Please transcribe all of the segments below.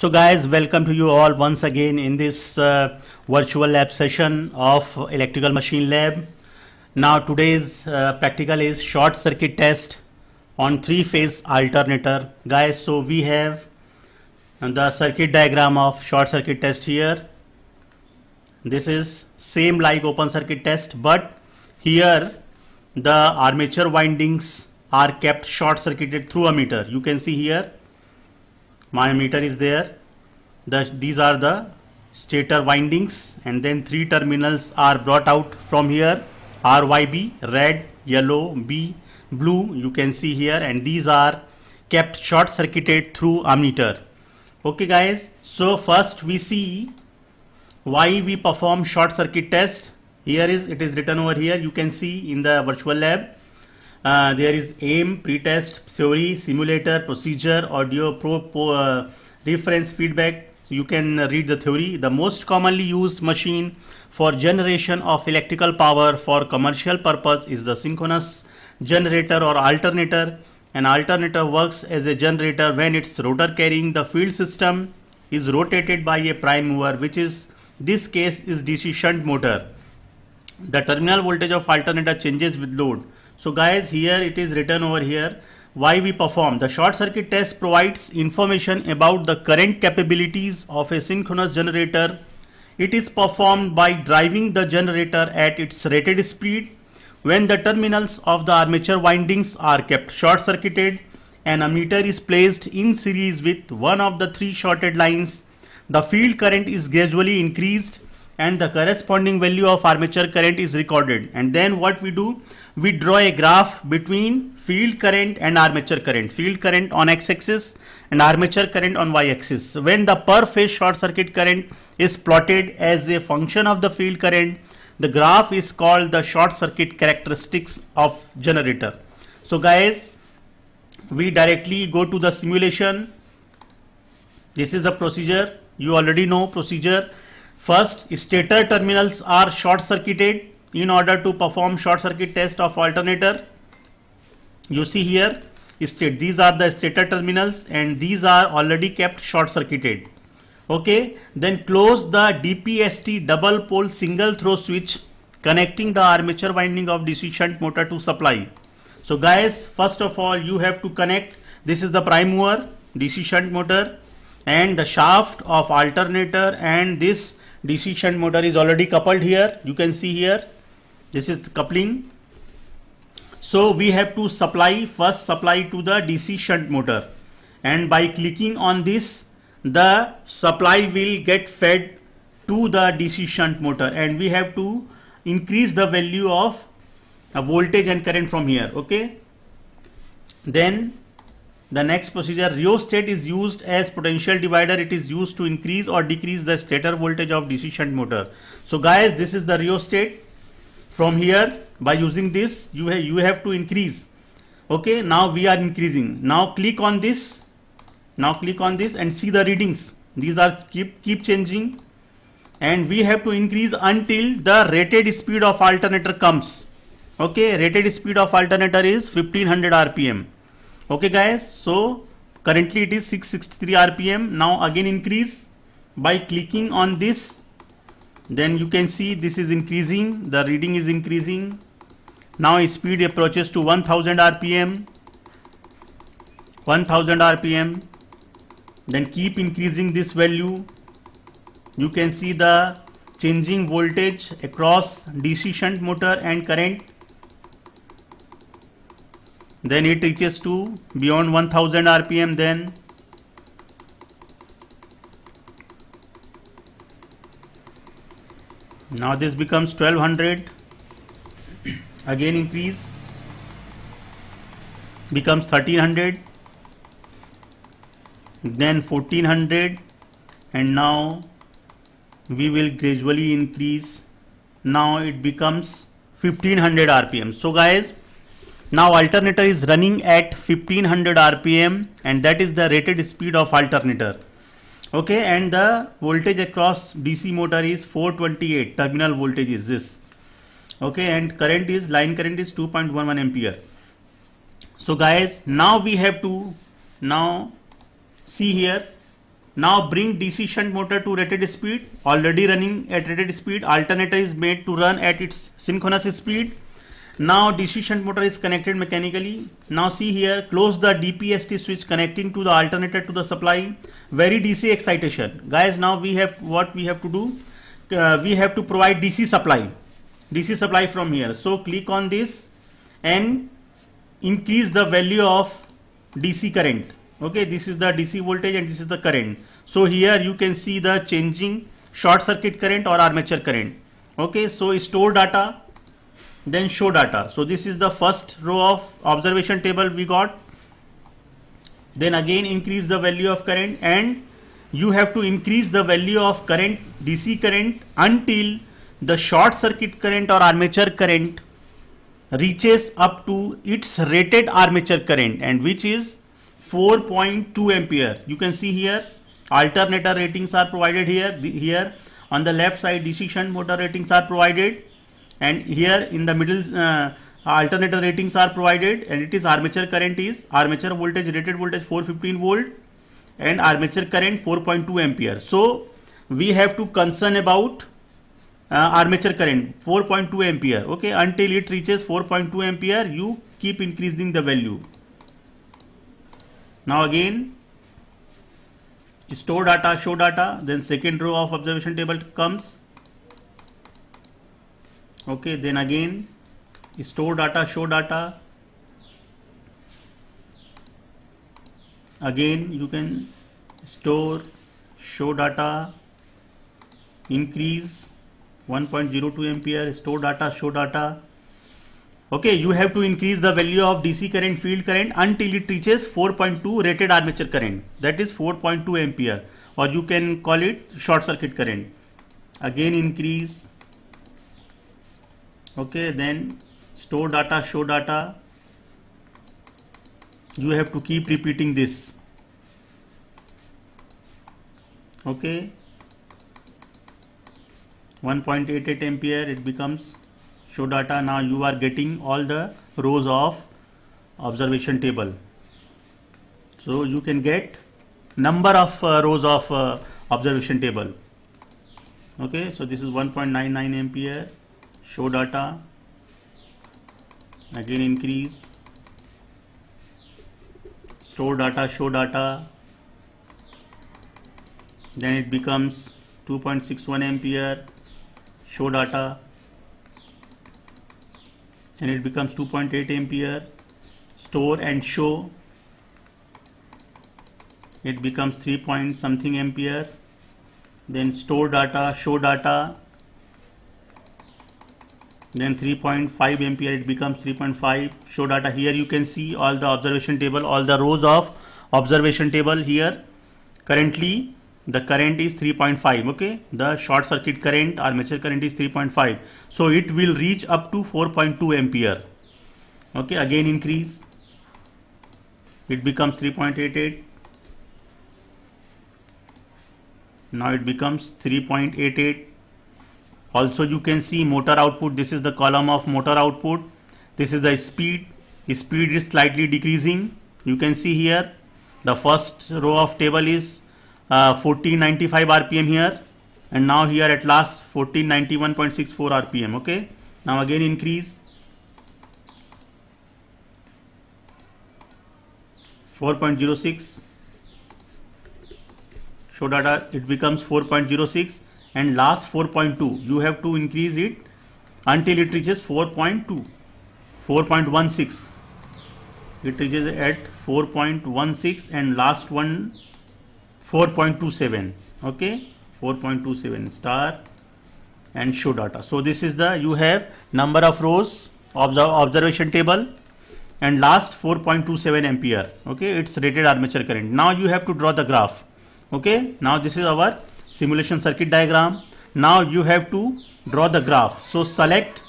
So guys, welcome to you all once again in this uh, virtual lab session of electrical machine lab. Now today's uh, practical is short circuit test on three phase alternator. Guys, so we have the circuit diagram of short circuit test here. This is same like open circuit test, but here the armature windings are kept short circuited through a meter. You can see here myometer is there the, these are the stator windings and then three terminals are brought out from here RYB red yellow B blue you can see here and these are kept short circuited through ammeter okay guys so first we see why we perform short circuit test here is it is written over here you can see in the virtual lab uh, there is aim, pretest, theory, simulator, procedure, audio, probe, uh, reference, feedback. So you can read the theory. The most commonly used machine for generation of electrical power for commercial purpose is the synchronous generator or alternator. An alternator works as a generator when its rotor carrying the field system is rotated by a prime mover which is this case is DC shunt motor. The terminal voltage of alternator changes with load. So guys, here it is written over here why we perform. The short circuit test provides information about the current capabilities of a synchronous generator. It is performed by driving the generator at its rated speed when the terminals of the armature windings are kept short circuited an ammeter is placed in series with one of the three shorted lines. The field current is gradually increased and the corresponding value of armature current is recorded. And then what we do? We draw a graph between field current and armature current. Field current on x-axis and armature current on y-axis. when the per phase short circuit current is plotted as a function of the field current, the graph is called the short circuit characteristics of generator. So guys, we directly go to the simulation. This is the procedure. You already know procedure First, stator terminals are short circuited in order to perform short circuit test of alternator. You see here, state these are the stator terminals and these are already kept short circuited. Okay, then close the DPST double pole single throw switch connecting the armature winding of DC shunt motor to supply. So guys, first of all, you have to connect. This is the prime mover, DC shunt motor and the shaft of alternator and this DC shunt motor is already coupled here. You can see here. This is coupling. So we have to supply first supply to the DC shunt motor and by clicking on this the supply will get fed to the DC shunt motor and we have to increase the value of a uh, voltage and current from here okay then the next procedure rheostat is used as potential divider. It is used to increase or decrease the stator voltage of DC shunt motor. So guys, this is the rheostat. From here, by using this, you, ha you have to increase. Okay, now we are increasing. Now click on this. Now click on this and see the readings. These are keep, keep changing. And we have to increase until the rated speed of alternator comes. Okay, rated speed of alternator is 1500 RPM okay guys so currently it is 663 rpm now again increase by clicking on this then you can see this is increasing the reading is increasing now speed approaches to 1000 rpm 1000 rpm then keep increasing this value you can see the changing voltage across DC shunt motor and current then it reaches to beyond 1000 rpm then now this becomes 1200 again increase becomes 1300 then 1400 and now we will gradually increase now it becomes 1500 rpm so guys now alternator is running at 1500 RPM and that is the rated speed of alternator. Okay, and the voltage across DC motor is 428, terminal voltage is this. Okay, and current is, line current is 2.11 ampere. So guys, now we have to, now see here, now bring DC shunt motor to rated speed, already running at rated speed, alternator is made to run at its synchronous speed now DC motor is connected mechanically. Now see here, close the DPST switch connecting to the alternator to the supply. Very DC excitation. Guys, now we have what we have to do. Uh, we have to provide DC supply. DC supply from here. So click on this and increase the value of DC current. Okay, this is the DC voltage and this is the current. So here you can see the changing short circuit current or armature current. Okay, so store data then show data so this is the first row of observation table we got then again increase the value of current and you have to increase the value of current DC current until the short circuit current or armature current reaches up to its rated armature current and which is 4.2 ampere you can see here alternator ratings are provided here the, here on the left side DC shunt motor ratings are provided and here in the middle uh, alternator ratings are provided and it is armature current is armature voltage rated voltage 415 volt and armature current 4.2 ampere so we have to concern about uh, armature current 4.2 ampere okay until it reaches 4.2 ampere you keep increasing the value now again store data show data then second row of observation table comes okay then again store data show data again you can store show data increase 1.02 ampere store data show data okay you have to increase the value of dc current field current until it reaches 4.2 rated armature current that is 4.2 ampere or you can call it short circuit current again increase okay then store data show data you have to keep repeating this okay 1.88 ampere it becomes show data now you are getting all the rows of observation table so you can get number of uh, rows of uh, observation table okay so this is 1.99 ampere show data again increase store data show data then it becomes 2.61 ampere show data and it becomes 2.8 ampere store and show it becomes 3 point something ampere then store data show data then 3.5 ampere it becomes 3.5 show data here you can see all the observation table all the rows of observation table here currently the current is 3.5 okay the short circuit current armature current is 3.5 so it will reach up to 4.2 ampere okay again increase it becomes 3.88 now it becomes 3.88 also you can see motor output this is the column of motor output this is the speed speed is slightly decreasing you can see here the first row of table is uh, 1495 rpm here and now here at last 1491.64 rpm okay now again increase 4.06 show data it becomes 4.06 and last 4.2 you have to increase it until it reaches 4.2 4.16 it reaches at 4.16 and last one 4.27 okay 4.27 star and show data so this is the you have number of rows of the observation table and last 4.27 ampere okay it's rated armature current now you have to draw the graph okay now this is our simulation circuit diagram. Now you have to draw the graph. So select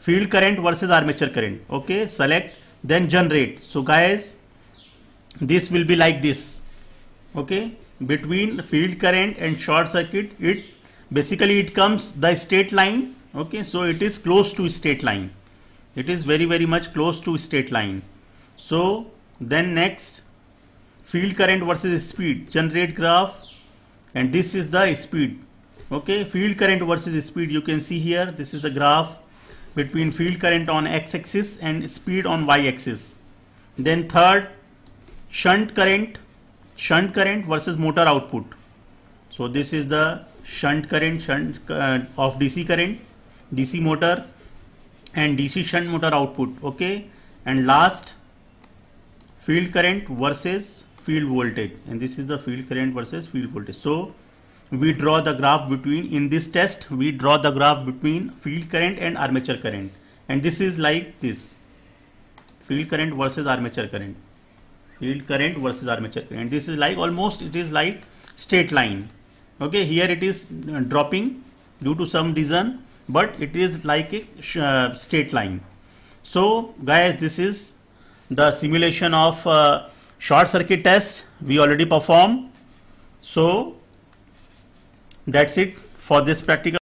field current versus armature current. Okay, select then generate. So guys, this will be like this. Okay, between field current and short circuit, it basically it comes the state line. Okay, so it is close to state line. It is very very much close to state line. So then next field current versus speed generate graph and this is the speed okay field current versus speed you can see here this is the graph between field current on x-axis and speed on y-axis then third shunt current shunt current versus motor output so this is the shunt current shunt uh, of dc current dc motor and dc shunt motor output okay and last field current versus field voltage and this is the field current versus field voltage so we draw the graph between in this test we draw the graph between field current and armature current and this is like this field current versus armature current field current versus armature current this is like almost it is like straight line okay here it is uh, dropping due to some reason but it is like a uh, straight line so guys this is the simulation of uh, short circuit test we already performed so that's it for this practical